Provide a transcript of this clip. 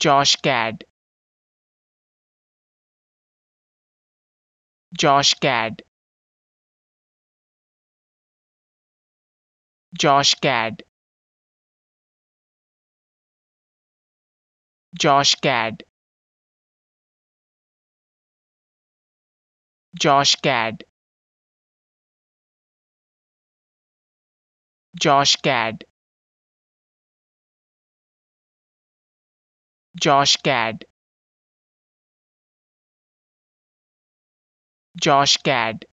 josh gad josh gad josh gad josh gad josh gad josh gad Josh Gad Josh Gad